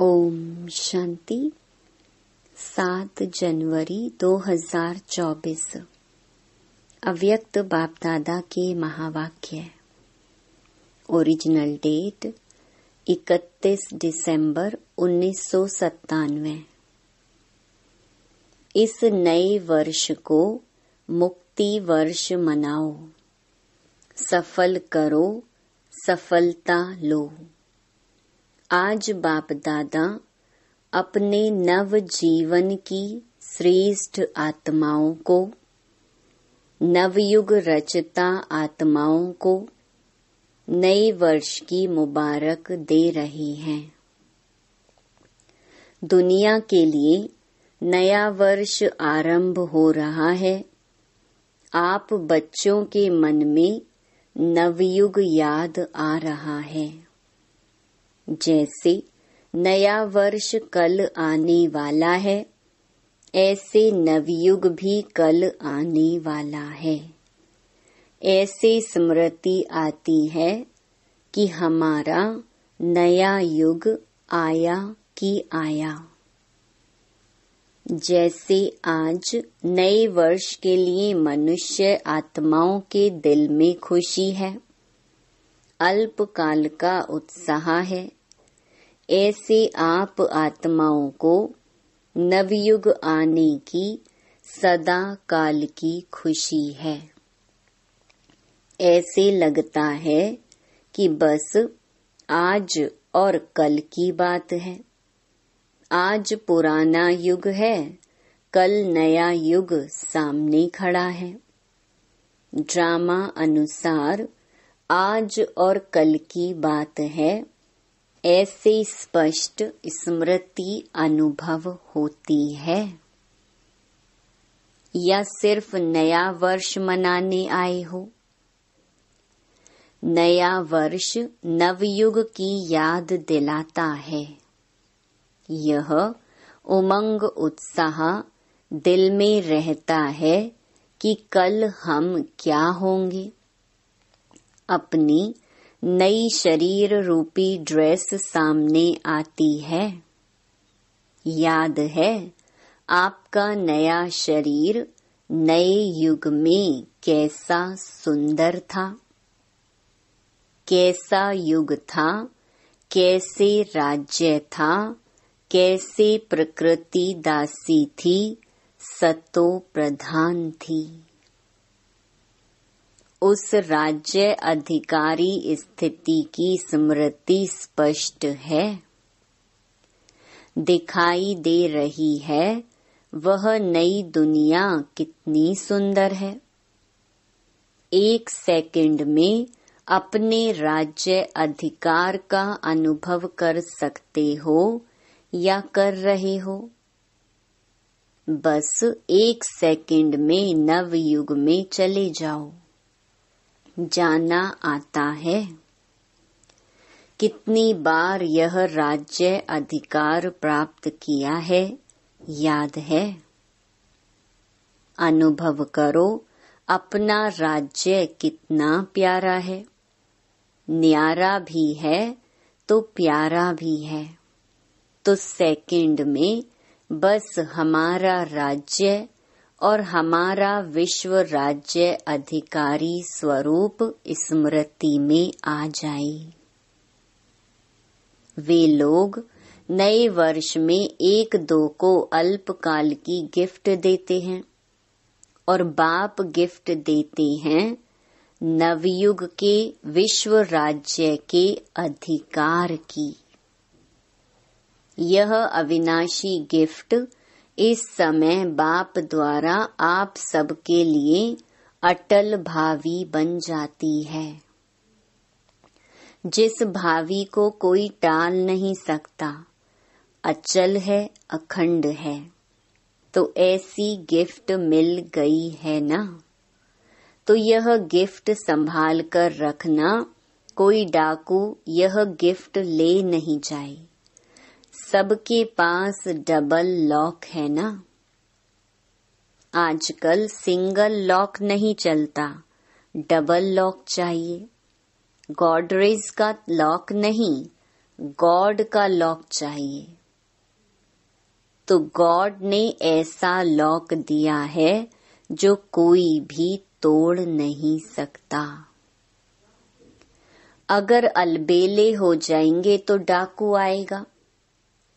ओम शांति सात जनवरी 2024 अव्यक्त बाप दादा के महावाक्य ओरिजिनल डेट 31 दिसंबर उन्नीस इस नए वर्ष को मुक्ति वर्ष मनाओ सफल करो सफलता लो आज बाप दादा अपने नव जीवन की श्रेष्ठ आत्माओं को नवयुग रचता आत्माओं को नए वर्ष की मुबारक दे रहे हैं दुनिया के लिए नया वर्ष आरंभ हो रहा है आप बच्चों के मन में नवयुग याद आ रहा है जैसे नया वर्ष कल आने वाला है ऐसे नवयुग भी कल आने वाला है ऐसे स्मृति आती है कि हमारा नया युग आया कि आया जैसे आज नए वर्ष के लिए मनुष्य आत्माओं के दिल में खुशी है अल्पकाल का उत्साह है ऐसे आप आत्माओं को नवयुग आने की सदा काल की खुशी है ऐसे लगता है कि बस आज और कल की बात है आज पुराना युग है कल नया युग सामने खड़ा है ड्रामा अनुसार आज और कल की बात है ऐसे स्पष्ट स्मृति अनुभव होती है या सिर्फ नया वर्ष मनाने आए हो नया वर्ष नवयुग की याद दिलाता है यह उमंग उत्साह दिल में रहता है कि कल हम क्या होंगे अपनी नई शरीर रूपी ड्रेस सामने आती है याद है आपका नया शरीर नए युग में कैसा सुंदर था कैसा युग था कैसे राज्य था कैसे प्रकृति दासी थी सतो प्रधान थी उस राज्य अधिकारी स्थिति की स्मृति स्पष्ट है दिखाई दे रही है वह नई दुनिया कितनी सुंदर है एक सेकंड में अपने राज्य अधिकार का अनुभव कर सकते हो या कर रहे हो बस एक सेकंड में नव युग में चले जाओ जाना आता है कितनी बार यह राज्य अधिकार प्राप्त किया है याद है अनुभव करो अपना राज्य कितना प्यारा है न्यारा भी है तो प्यारा भी है तो सेकंड में बस हमारा राज्य और हमारा विश्व राज्य अधिकारी स्वरूप स्मृति में आ जाए वे लोग नए वर्ष में एक दो को अल्पकाल की गिफ्ट देते हैं और बाप गिफ्ट देते हैं नवयुग के विश्व राज्य के अधिकार की यह अविनाशी गिफ्ट इस समय बाप द्वारा आप सबके लिए अटल भावी बन जाती है जिस भावी को कोई टाल नहीं सकता अचल है अखंड है तो ऐसी गिफ्ट मिल गई है ना तो यह गिफ्ट संभाल कर रखना कोई डाकू यह गिफ्ट ले नहीं जाए सबके पास डबल लॉक है ना आजकल सिंगल लॉक नहीं चलता डबल लॉक चाहिए गॉडरेज का लॉक नहीं गॉड का लॉक चाहिए तो गॉड ने ऐसा लॉक दिया है जो कोई भी तोड़ नहीं सकता अगर अलबेले हो जाएंगे तो डाकू आएगा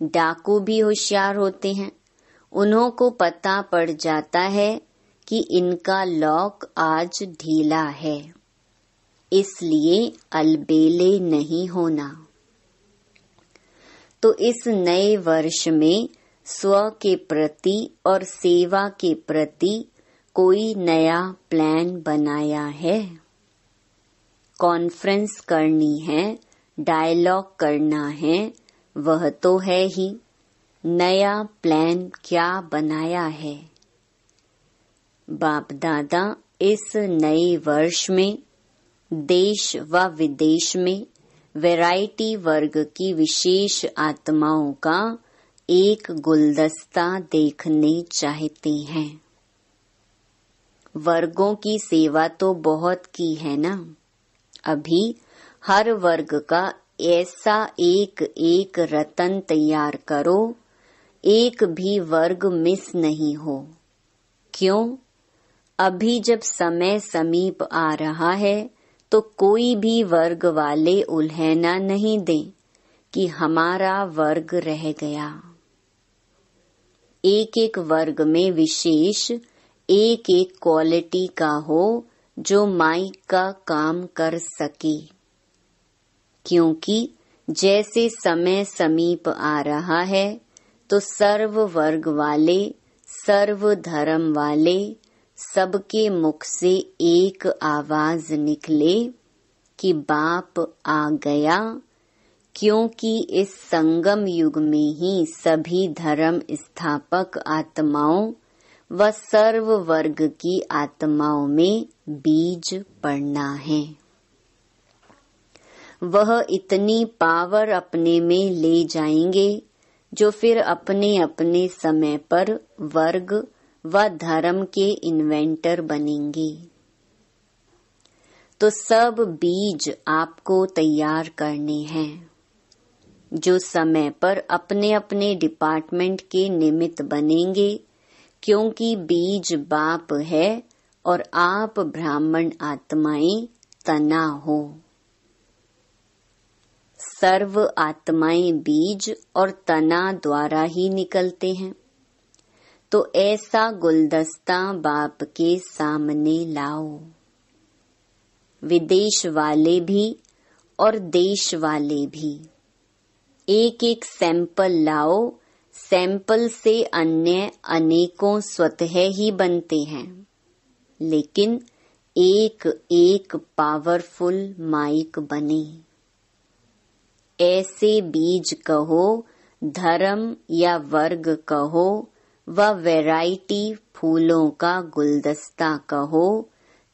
डाकू भी होशियार होते हैं उन्हों को पता पड़ जाता है कि इनका लॉक आज ढीला है इसलिए अलबेले नहीं होना तो इस नए वर्ष में स्व के प्रति और सेवा के प्रति कोई नया प्लान बनाया है कॉन्फ्रेंस करनी है डायलॉग करना है वह तो है ही नया प्लान क्या बनाया है बाप दादा इस नए वर्ष में देश व विदेश में वैरायटी वर्ग की विशेष आत्माओं का एक गुलदस्ता देखने चाहते हैं वर्गों की सेवा तो बहुत की है ना अभी हर वर्ग का ऐसा एक एक रतन तैयार करो एक भी वर्ग मिस नहीं हो क्यों अभी जब समय समीप आ रहा है तो कोई भी वर्ग वाले उल्हना नहीं दें कि हमारा वर्ग रह गया एक एक वर्ग में विशेष एक एक क्वालिटी का हो जो माइक का काम कर सके क्योंकि जैसे समय समीप आ रहा है तो सर्व वर्ग वाले सर्व धर्म वाले सबके मुख से एक आवाज निकले कि बाप आ गया क्योंकि इस संगम युग में ही सभी धर्म स्थापक आत्माओं व सर्व वर्ग की आत्माओं में बीज पड़ना है वह इतनी पावर अपने में ले जाएंगे जो फिर अपने अपने समय पर वर्ग व धर्म के इन्वेंटर बनेंगे तो सब बीज आपको तैयार करने हैं जो समय पर अपने अपने डिपार्टमेंट के निमित्त बनेंगे क्योंकि बीज बाप है और आप ब्राह्मण आत्माएं तना हो सर्व आत्माएं बीज और तना द्वारा ही निकलते हैं तो ऐसा गुलदस्ता बाप के सामने लाओ विदेश वाले भी और देश वाले भी एक एक सैंपल लाओ सैंपल से अन्य अनेकों स्वतः ही बनते हैं लेकिन एक एक पावरफुल माइक बने ऐसे बीज कहो धर्म या वर्ग कहो व वैरायटी फूलों का गुलदस्ता कहो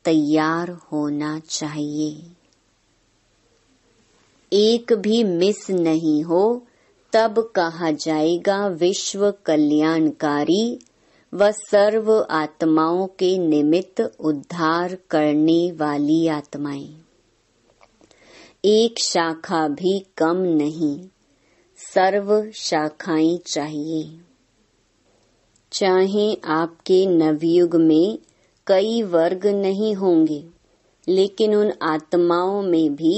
तैयार होना चाहिए एक भी मिस नहीं हो तब कहा जाएगा विश्व कल्याणकारी व सर्व आत्माओं के निमित्त उद्धार करने वाली आत्माएं एक शाखा भी कम नहीं सर्व शाखाएं चाहिए चाहे आपके नवयुग में कई वर्ग नहीं होंगे लेकिन उन आत्माओं में भी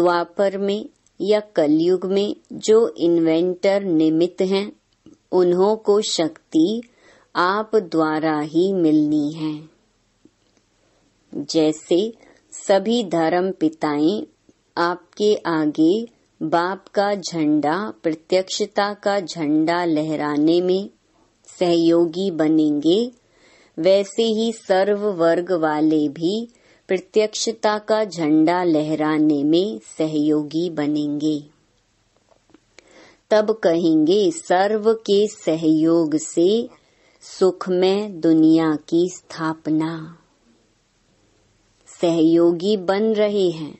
द्वापर में या कलयुग में जो इन्वेंटर निमित्त हैं उन्हों को शक्ति आप द्वारा ही मिलनी है जैसे सभी धर्म पिताएं आपके आगे बाप का झंडा प्रत्यक्षता का झंडा लहराने में सहयोगी बनेंगे वैसे ही सर्व वर्ग वाले भी प्रत्यक्षता का झंडा लहराने में सहयोगी बनेंगे तब कहेंगे सर्व के सहयोग से सुख में दुनिया की स्थापना सहयोगी बन रहे हैं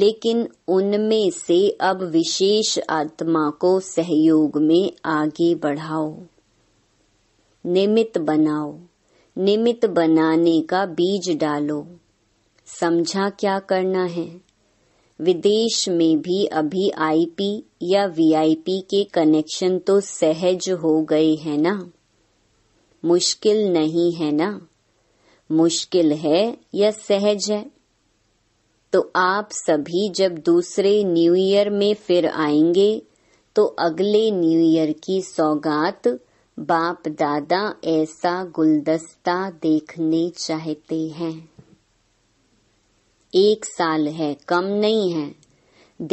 लेकिन उनमें से अब विशेष आत्मा को सहयोग में आगे बढ़ाओ निमित बनाओ निमित बनाने का बीज डालो समझा क्या करना है विदेश में भी अभी आईपी या वीआईपी के कनेक्शन तो सहज हो गए हैं ना मुश्किल नहीं है ना मुश्किल है या सहज है तो आप सभी जब दूसरे न्यू ईयर में फिर आएंगे तो अगले न्यू ईयर की सौगात बाप दादा ऐसा गुलदस्ता देखने चाहते हैं एक साल है कम नहीं है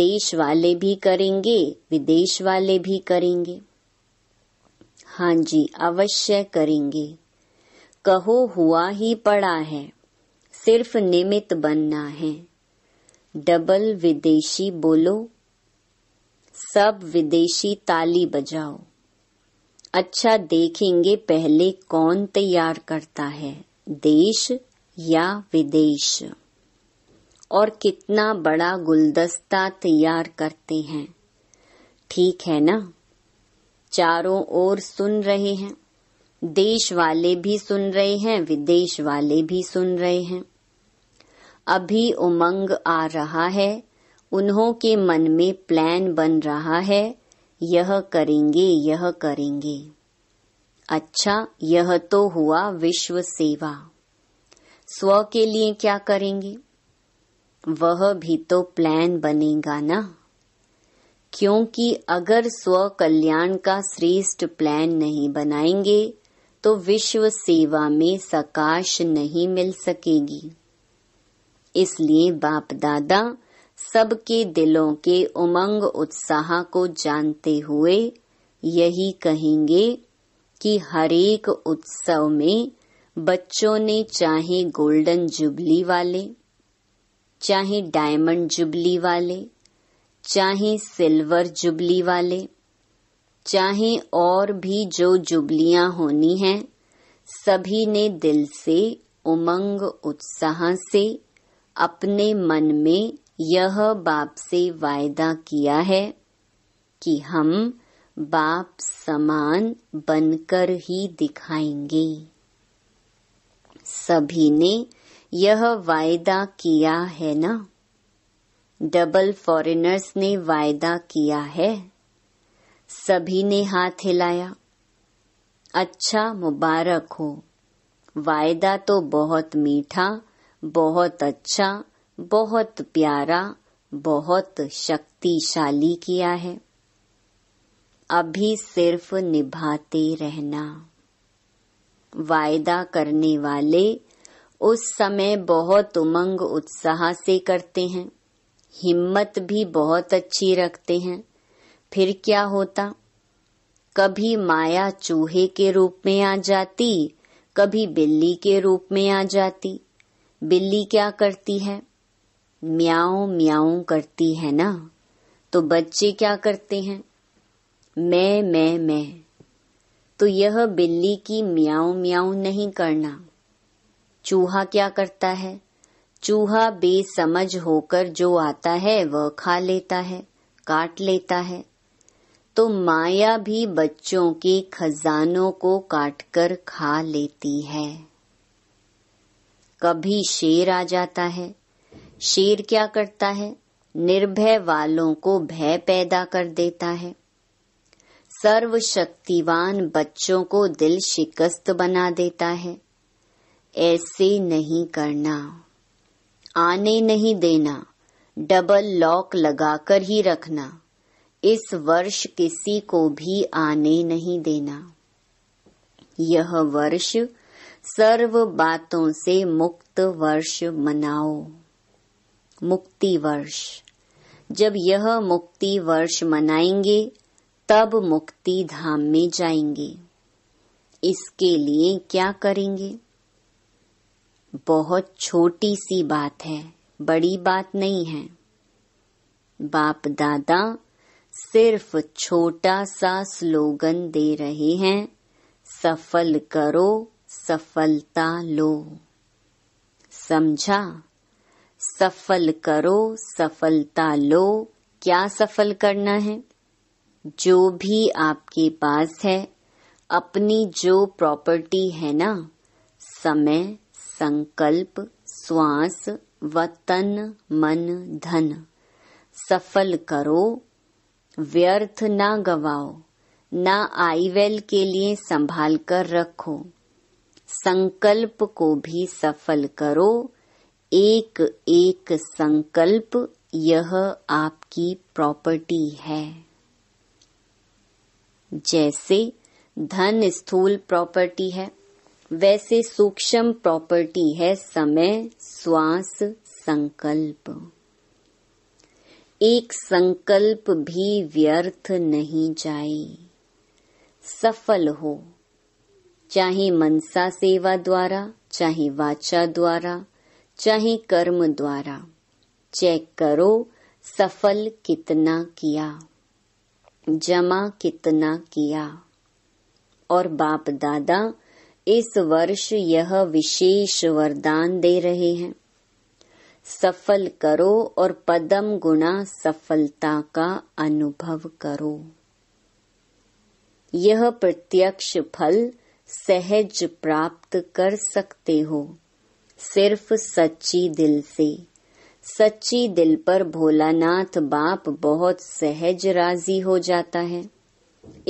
देश वाले भी करेंगे विदेश वाले भी करेंगे हाँ जी अवश्य करेंगे कहो हुआ ही पड़ा है सिर्फ निमित बनना है डबल विदेशी बोलो सब विदेशी ताली बजाओ अच्छा देखेंगे पहले कौन तैयार करता है देश या विदेश और कितना बड़ा गुलदस्ता तैयार करते हैं ठीक है ना चारों ओर सुन रहे हैं देश वाले भी सुन रहे हैं विदेश वाले भी सुन रहे हैं अभी उमंग आ रहा है उन्हों के मन में प्लान बन रहा है यह करेंगे यह करेंगे अच्छा यह तो हुआ विश्व सेवा स्व के लिए क्या करेंगे वह भी तो प्लान बनेगा ना क्योंकि अगर स्व कल्याण का श्रेष्ठ प्लान नहीं बनाएंगे तो विश्व सेवा में सकाश नहीं मिल सकेगी इसलिए बाप दादा सबके दिलों के उमंग उत्साह को जानते हुए यही कहेंगे कि हरेक उत्सव में बच्चों ने चाहे गोल्डन जुबली वाले चाहे डायमंड जुबली वाले चाहे सिल्वर जुबली वाले चाहे और भी जो जुबलियां होनी हैं सभी ने दिल से उमंग उत्साह से अपने मन में यह बाप से वायदा किया है कि हम बाप समान बनकर ही दिखाएंगे सभी ने यह वायदा किया है ना डबल फॉरेनर्स ने वायदा किया है सभी ने हाथ हिलाया अच्छा मुबारक हो वायदा तो बहुत मीठा बहुत अच्छा बहुत प्यारा बहुत शक्तिशाली किया है अभी सिर्फ निभाते रहना वायदा करने वाले उस समय बहुत उमंग उत्साह से करते हैं हिम्मत भी बहुत अच्छी रखते हैं फिर क्या होता कभी माया चूहे के रूप में आ जाती कभी बिल्ली के रूप में आ जाती बिल्ली क्या करती है म्याओ म्याओ करती है ना तो बच्चे क्या करते हैं मैं मैं मैं तो यह बिल्ली की म्याओ म्याओ नहीं करना चूहा क्या करता है चूहा बेसमझ होकर जो आता है वह खा लेता है काट लेता है तो माया भी बच्चों के खजानों को काटकर खा लेती है कभी शेर आ जाता है शेर क्या करता है निर्भय वालों को भय पैदा कर देता है सर्वशक्तिवान बच्चों को दिल शिकस्त बना देता है ऐसे नहीं करना आने नहीं देना डबल लॉक लगाकर ही रखना इस वर्ष किसी को भी आने नहीं देना यह वर्ष सर्व बातों से मुक्त वर्ष मनाओ मुक्ति वर्ष जब यह मुक्ति वर्ष मनाएंगे तब मुक्ति धाम में जाएंगे इसके लिए क्या करेंगे बहुत छोटी सी बात है बड़ी बात नहीं है बाप दादा सिर्फ छोटा सा स्लोगन दे रहे हैं सफल करो सफलता लो समझा सफल करो सफलता लो क्या सफल करना है जो भी आपके पास है अपनी जो प्रॉपर्टी है ना समय संकल्प श्वास व तन मन धन सफल करो व्यर्थ ना गवाओ ना आईवेल के लिए संभाल कर रखो संकल्प को भी सफल करो एक एक संकल्प यह आपकी प्रॉपर्टी है जैसे धन स्थूल प्रॉपर्टी है वैसे सूक्ष्म प्रॉपर्टी है समय श्वास संकल्प एक संकल्प भी व्यर्थ नहीं जाए सफल हो चाहे मनसा सेवा द्वारा चाहे वाचा द्वारा चाहे कर्म द्वारा चेक करो सफल कितना किया जमा कितना किया और बाप दादा इस वर्ष यह विशेष वरदान दे रहे हैं सफल करो और पदम गुणा सफलता का अनुभव करो यह प्रत्यक्ष फल सहज प्राप्त कर सकते हो सिर्फ सच्ची दिल से सच्ची दिल पर भोलानाथ बाप बहुत सहज राजी हो जाता है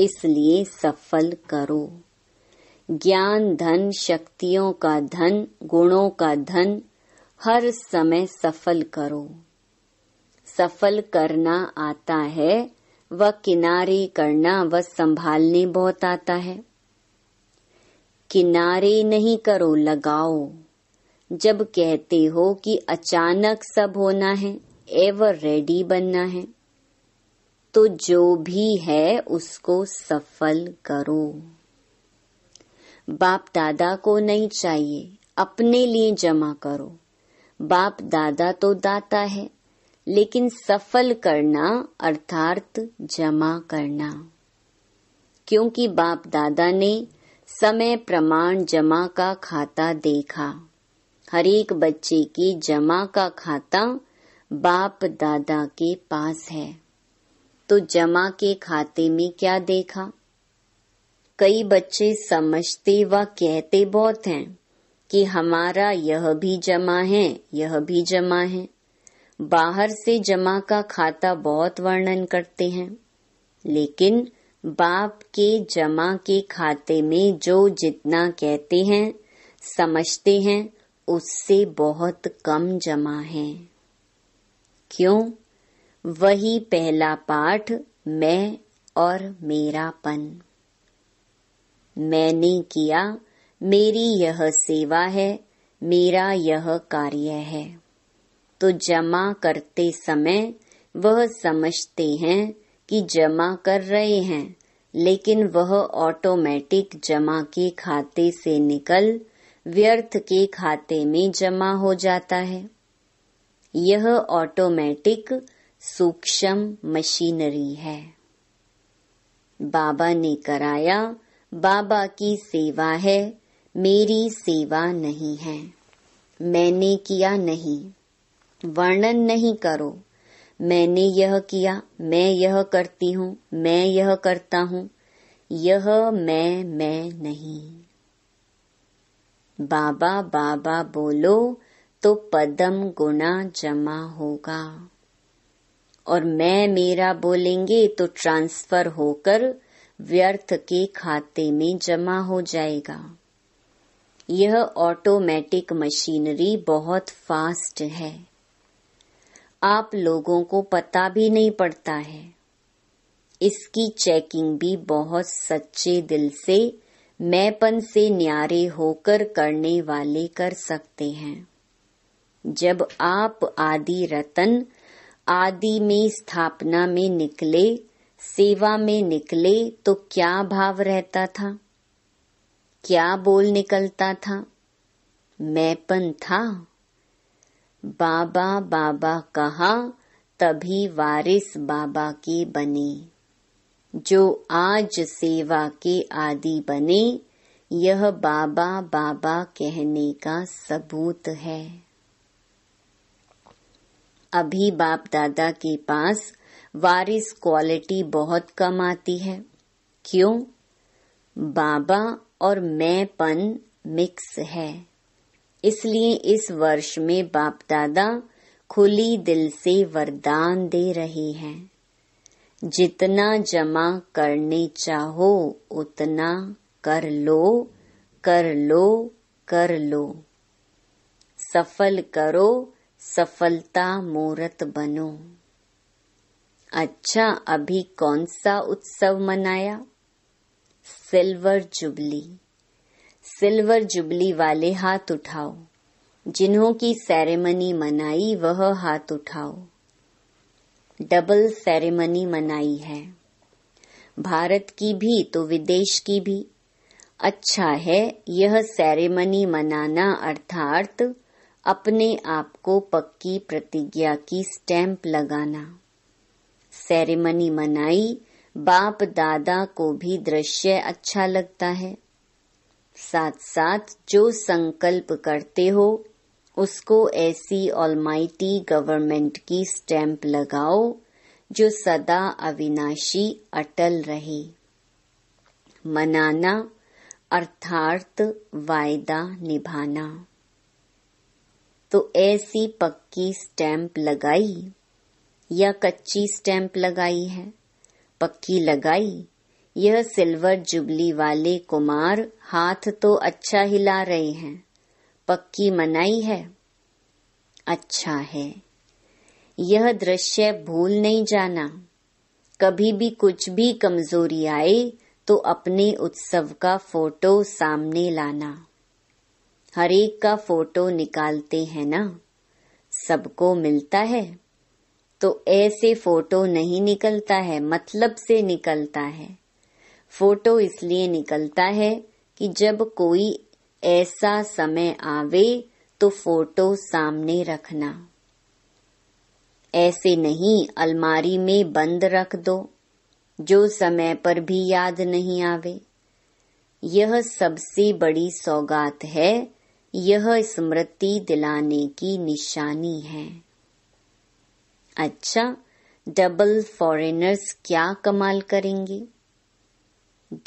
इसलिए सफल करो ज्ञान धन शक्तियों का धन गुणों का धन हर समय सफल करो सफल करना आता है व किनारे करना व संभालने बहुत आता है किनारे नहीं करो लगाओ जब कहते हो कि अचानक सब होना है एवर रेडी बनना है तो जो भी है उसको सफल करो बाप दादा को नहीं चाहिए अपने लिए जमा करो बाप दादा तो दाता है लेकिन सफल करना अर्थात जमा करना क्योंकि बाप दादा ने समय प्रमाण जमा का खाता देखा हरेक बच्चे की जमा का खाता बाप दादा के पास है तो जमा के खाते में क्या देखा कई बच्चे समझते व कहते बहुत हैं कि हमारा यह भी जमा है यह भी जमा है बाहर से जमा का खाता बहुत वर्णन करते हैं लेकिन बाप के जमा के खाते में जो जितना कहते हैं समझते हैं उससे बहुत कम जमा है क्यों वही पहला पाठ मैं और मेरापन मैंने किया मेरी यह सेवा है मेरा यह कार्य है तो जमा करते समय वह समझते हैं की जमा कर रहे हैं लेकिन वह ऑटोमेटिक जमा के खाते से निकल व्यर्थ के खाते में जमा हो जाता है यह ऑटोमेटिक सूक्ष्म मशीनरी है बाबा ने कराया बाबा की सेवा है मेरी सेवा नहीं है मैंने किया नहीं वर्णन नहीं करो मैंने यह किया मैं यह करती हूँ मैं यह करता हूँ यह मैं मैं नहीं बाबा बाबा बोलो तो पदम गुना जमा होगा और मैं मेरा बोलेंगे तो ट्रांसफर होकर व्यर्थ के खाते में जमा हो जाएगा यह ऑटोमेटिक मशीनरी बहुत फास्ट है आप लोगों को पता भी नहीं पड़ता है इसकी चेकिंग भी बहुत सच्चे दिल से मैपन से न्यारे होकर करने वाले कर सकते हैं जब आप आदि रतन आदि में स्थापना में निकले सेवा में निकले तो क्या भाव रहता था क्या बोल निकलता था मैपन था बाबा बाबा कहा तभी वारिस बाबा के बने जो आज सेवा के आदि बने यह बाबा बाबा कहने का सबूत है अभी बाप दादा के पास वारिस क्वालिटी बहुत कम आती है क्यों बाबा और मैं पन मिक्स है इसलिए इस वर्ष में बाप दादा खुली दिल से वरदान दे रहे हैं जितना जमा करने चाहो उतना कर लो कर लो कर लो सफल करो सफलता मूर्त बनो अच्छा अभी कौन सा उत्सव मनाया सिल्वर जुबली सिल्वर जुबली वाले हाथ उठाओ जिन्हों की सेरेमनी मनाई वह हाथ उठाओ डबल सेरेमनी मनाई है भारत की भी तो विदेश की भी अच्छा है यह सेरेमनी मनाना अर्थात अपने आप को पक्की प्रतिज्ञा की स्टैंप लगाना सेरेमनी मनाई बाप दादा को भी दृश्य अच्छा लगता है साथ साथ जो संकल्प करते हो उसको ऐसी ऑलमाइटी गवर्नमेंट की स्टैंप लगाओ जो सदा अविनाशी अटल रहे मनाना अर्थार्थ वायदा निभाना तो ऐसी पक्की स्टैंप लगाई या कच्ची स्टैंप लगाई है पक्की लगाई यह सिल्वर जुबली वाले कुमार हाथ तो अच्छा हिला रहे हैं पक्की मनाई है अच्छा है यह दृश्य भूल नहीं जाना कभी भी कुछ भी कमजोरी आए तो अपने उत्सव का फोटो सामने लाना हरेक का फोटो निकालते हैं ना सबको मिलता है तो ऐसे फोटो नहीं निकलता है मतलब से निकलता है फोटो इसलिए निकलता है कि जब कोई ऐसा समय आवे तो फोटो सामने रखना ऐसे नहीं अलमारी में बंद रख दो जो समय पर भी याद नहीं आवे यह सबसे बड़ी सौगात है यह स्मृति दिलाने की निशानी है अच्छा डबल फॉरेनर्स क्या कमाल करेंगे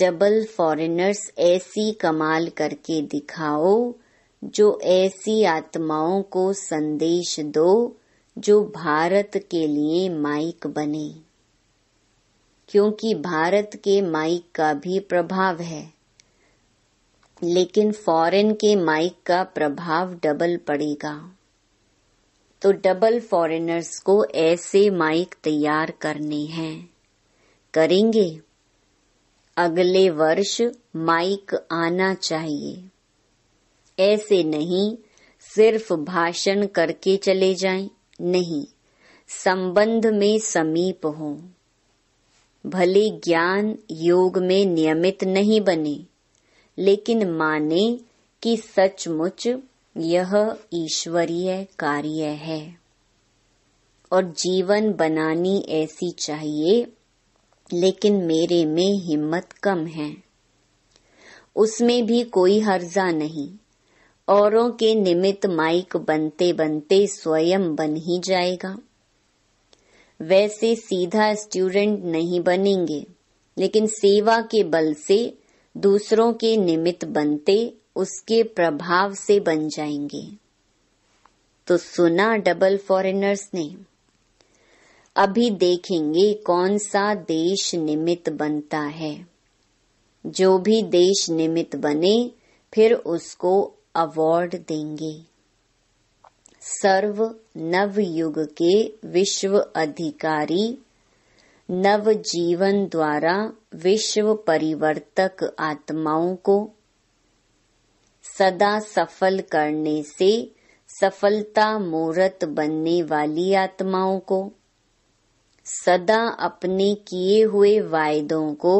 डबल फॉरेनर्स ऐसी कमाल करके दिखाओ जो ऐसी आत्माओं को संदेश दो जो भारत के लिए माइक बने क्योंकि भारत के माइक का भी प्रभाव है लेकिन फॉरेन के माइक का प्रभाव डबल पड़ेगा तो डबल फॉरेनर्स को ऐसे माइक तैयार करने हैं करेंगे अगले वर्ष माइक आना चाहिए ऐसे नहीं सिर्फ भाषण करके चले जाएं, नहीं संबंध में समीप हो भले ज्ञान योग में नियमित नहीं बने लेकिन माने कि सचमुच यह ईश्वरीय कार्य है और जीवन बनानी ऐसी चाहिए लेकिन मेरे में हिम्मत कम है उसमें भी कोई हर्जा नहीं औरों के निमित्त माइक बनते बनते स्वयं बन ही जाएगा वैसे सीधा स्टूडेंट नहीं बनेंगे लेकिन सेवा के बल से दूसरों के निमित्त बनते उसके प्रभाव से बन जाएंगे तो सुना डबल फॉरेनर्स ने अभी देखेंगे कौन सा देश निमित्त बनता है जो भी देश निमित्त बने फिर उसको अवार्ड देंगे सर्व नव युग के विश्व अधिकारी नव जीवन द्वारा विश्व परिवर्तक आत्माओं को सदा सफल करने से सफलता मूर्त बनने वाली आत्माओं को सदा अपने किए हुए वायदों को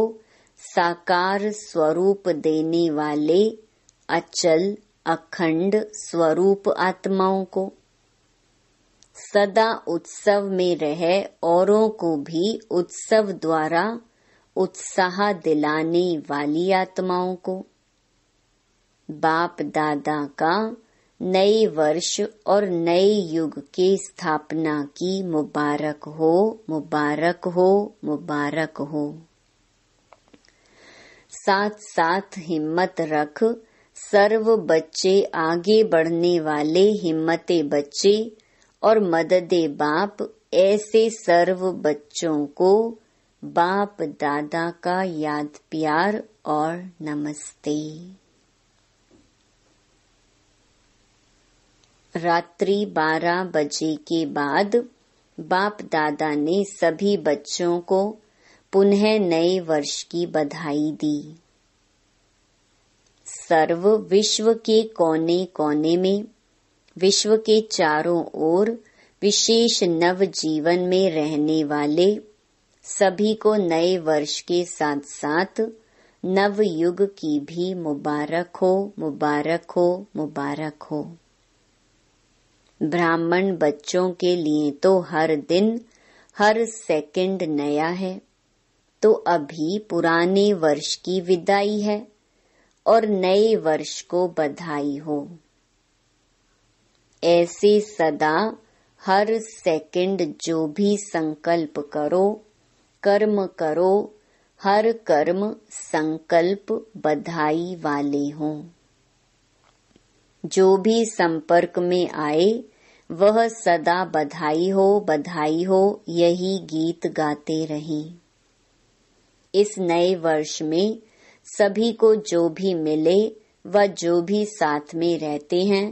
साकार स्वरूप देने वाले अचल अखंड स्वरूप आत्माओं को सदा उत्सव में रह औरों को भी उत्सव द्वारा उत्साह दिलाने वाली आत्माओं को बाप दादा का नए वर्ष और नए युग के स्थापना की मुबारक हो मुबारक हो मुबारक हो साथ साथ हिम्मत रख सर्व बच्चे आगे बढ़ने वाले हिम्मते बच्चे और मददे बाप ऐसे सर्व बच्चों को बाप दादा का याद प्यार और नमस्ते रात्रि बारह बजे के बाद बाप दादा ने सभी बच्चों को पुनः नए वर्ष की बधाई दी सर्व विश्व के कोने कोने में विश्व के चारों ओर विशेष नव जीवन में रहने वाले सभी को नए वर्ष के साथ साथ नव युग की भी मुबारक हो मुबारक हो मुबारक हो ब्राह्मण बच्चों के लिए तो हर दिन हर सेकंड नया है तो अभी पुराने वर्ष की विदाई है और नए वर्ष को बधाई हो ऐसे सदा हर सेकंड जो भी संकल्प करो कर्म करो हर कर्म संकल्प बधाई वाले हों जो भी संपर्क में आए वह सदा बधाई हो बधाई हो यही गीत गाते रहें। इस नए वर्ष में सभी को जो भी मिले व जो भी साथ में रहते हैं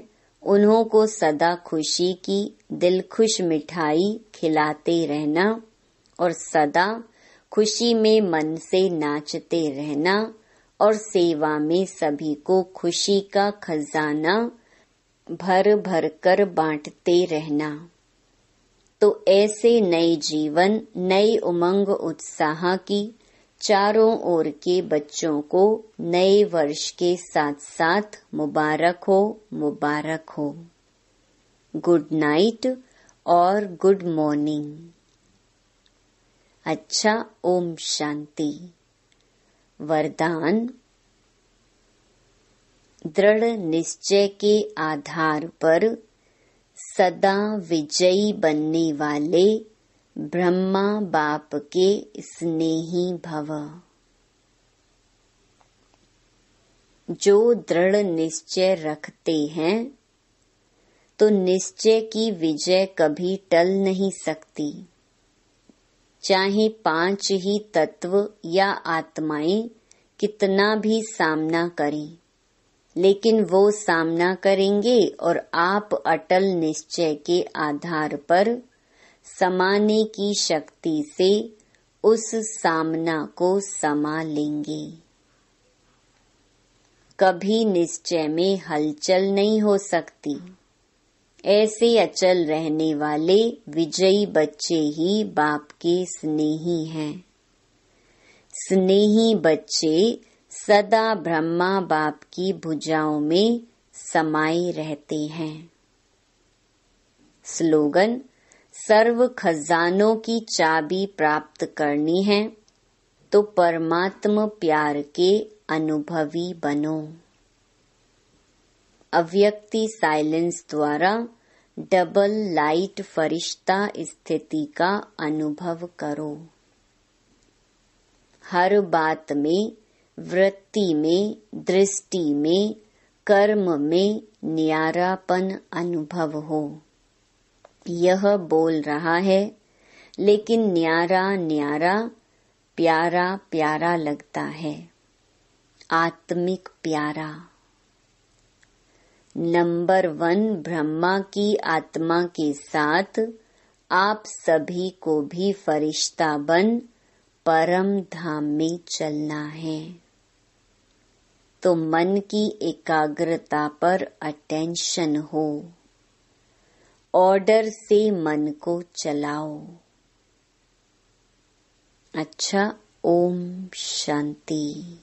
उन्हों को सदा खुशी की दिल खुश मिठाई खिलाते रहना और सदा खुशी में मन से नाचते रहना और सेवा में सभी को खुशी का खजाना भर भर कर बांटते रहना तो ऐसे नए जीवन नई उमंग उत्साह की चारों ओर के बच्चों को नए वर्ष के साथ साथ मुबारक हो मुबारक हो गुड नाइट और गुड मॉर्निंग अच्छा ओम शांति वरदान दृढ़ निश्चय के आधार पर सदा विजयी बनने वाले ब्रह्मा बाप के स्नेही भव जो दृढ़ निश्चय रखते हैं तो निश्चय की विजय कभी टल नहीं सकती चाहे पांच ही तत्व या आत्माएं कितना भी सामना करें लेकिन वो सामना करेंगे और आप अटल निश्चय के आधार पर समाने की शक्ति से उस सामना को समा लेंगे कभी निश्चय में हलचल नहीं हो सकती ऐसे अचल रहने वाले विजयी बच्चे ही बाप के स्नेही हैं स्नेही बच्चे सदा ब्रह्मा बाप की भुजाओं में समाये रहते हैं स्लोगन सर्व खजानों की चाबी प्राप्त करनी है तो परमात्म प्यार के अनुभवी बनो अव्यक्ति साइलेंस द्वारा डबल लाइट फरिश्ता स्थिति का अनुभव करो हर बात में वृत्ति में दृष्टि में कर्म में न्यारापन अनुभव हो यह बोल रहा है लेकिन न्यारा न्यारा प्यारा प्यारा लगता है आत्मिक प्यारा नंबर वन ब्रह्मा की आत्मा के साथ आप सभी को भी फरिश्ता बन परम धाम में चलना है तो मन की एकाग्रता पर अटेंशन हो ऑर्डर से मन को चलाओ अच्छा ओम शांति